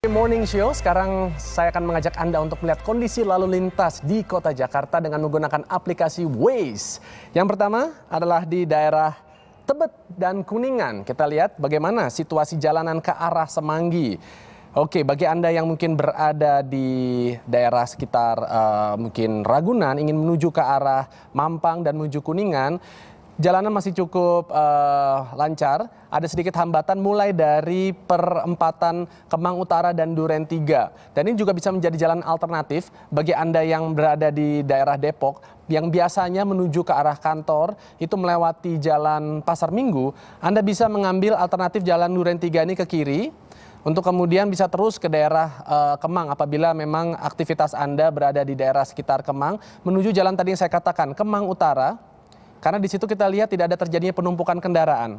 Good Morning Show, sekarang saya akan mengajak Anda untuk melihat kondisi lalu lintas di kota Jakarta dengan menggunakan aplikasi Waze. Yang pertama adalah di daerah Tebet dan Kuningan. Kita lihat bagaimana situasi jalanan ke arah Semanggi. Oke, bagi Anda yang mungkin berada di daerah sekitar uh, mungkin Ragunan, ingin menuju ke arah Mampang dan menuju Kuningan, jalanan masih cukup uh, lancar. Ada sedikit hambatan mulai dari perempatan Kemang Utara dan Duren 3. Dan ini juga bisa menjadi jalan alternatif bagi Anda yang berada di daerah Depok yang biasanya menuju ke arah kantor itu melewati jalan Pasar Minggu. Anda bisa mengambil alternatif jalan Duren 3 ini ke kiri untuk kemudian bisa terus ke daerah uh, Kemang apabila memang aktivitas Anda berada di daerah sekitar Kemang menuju jalan tadi yang saya katakan Kemang Utara karena di situ kita lihat tidak ada terjadinya penumpukan kendaraan.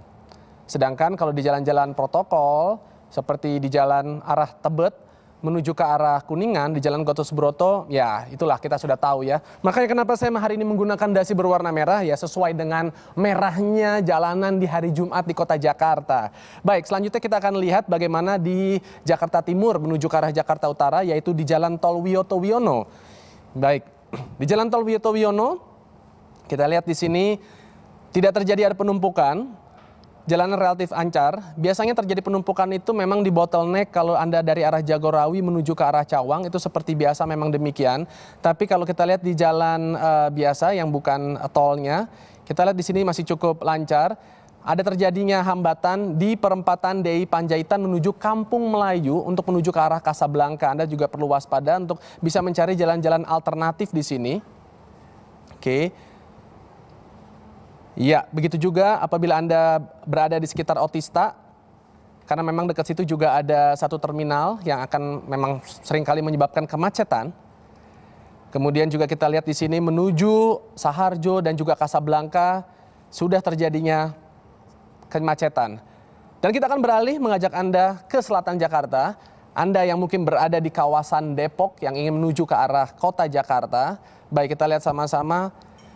Sedangkan kalau di jalan-jalan protokol seperti di jalan arah Tebet menuju ke arah Kuningan di Jalan Gotos Broto, ya itulah kita sudah tahu ya. Makanya kenapa saya hari ini menggunakan dasi berwarna merah ya sesuai dengan merahnya jalanan di hari Jumat di kota Jakarta. Baik, selanjutnya kita akan lihat bagaimana di Jakarta Timur menuju ke arah Jakarta Utara yaitu di Jalan Tol Wiyoto Wiono. Baik, di Jalan Tol Wiyoto Wiono kita lihat di sini tidak terjadi ada penumpukan, jalanan relatif lancar. Biasanya terjadi penumpukan itu memang di bottleneck kalau Anda dari arah Jagorawi menuju ke arah Cawang itu seperti biasa memang demikian. Tapi kalau kita lihat di jalan uh, biasa yang bukan uh, tolnya, kita lihat di sini masih cukup lancar. Ada terjadinya hambatan di perempatan DI Panjaitan menuju Kampung Melayu untuk menuju ke arah Kasablanka. Anda juga perlu waspada untuk bisa mencari jalan-jalan alternatif di sini. Oke. Okay. Ya, begitu juga apabila Anda berada di sekitar Otista, karena memang dekat situ juga ada satu terminal yang akan memang seringkali menyebabkan kemacetan. Kemudian juga kita lihat di sini menuju Saharjo dan juga Kasablanka sudah terjadinya kemacetan. Dan kita akan beralih mengajak Anda ke selatan Jakarta. Anda yang mungkin berada di kawasan Depok yang ingin menuju ke arah kota Jakarta. Baik kita lihat sama-sama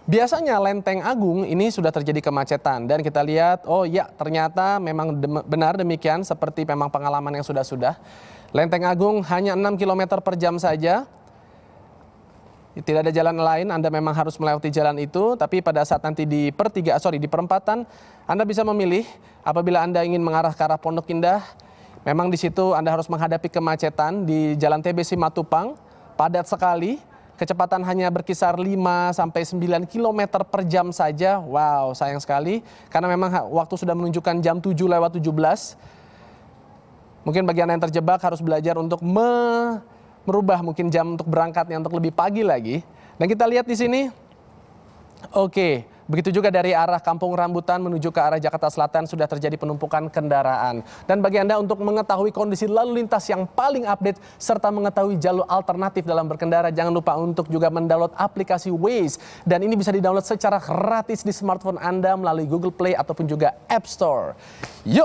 Biasanya Lenteng Agung ini sudah terjadi kemacetan dan kita lihat oh ya ternyata memang dem benar demikian seperti memang pengalaman yang sudah-sudah. Lenteng Agung hanya 6 km per jam saja. Tidak ada jalan lain, Anda memang harus melewati jalan itu, tapi pada saat nanti di pertiga, sorry, di perempatan, Anda bisa memilih apabila Anda ingin mengarah ke arah Pondok Indah, memang di situ Anda harus menghadapi kemacetan di Jalan TBC Matupang, padat sekali, kecepatan hanya berkisar 5 sampai 9 km per jam saja. Wow, sayang sekali karena memang waktu sudah menunjukkan jam 7 lewat 17. Mungkin bagi Anda yang terjebak harus belajar untuk me merubah mungkin jam untuk berangkatnya untuk lebih pagi lagi. Dan kita lihat di sini. Oke. Begitu juga dari arah Kampung Rambutan menuju ke arah Jakarta Selatan sudah terjadi penumpukan kendaraan. Dan bagi Anda untuk mengetahui kondisi lalu lintas yang paling update serta mengetahui jalur alternatif dalam berkendara, jangan lupa untuk juga mendownload aplikasi Waze. Dan ini bisa didownload secara gratis di smartphone Anda melalui Google Play ataupun juga App Store. Yuk!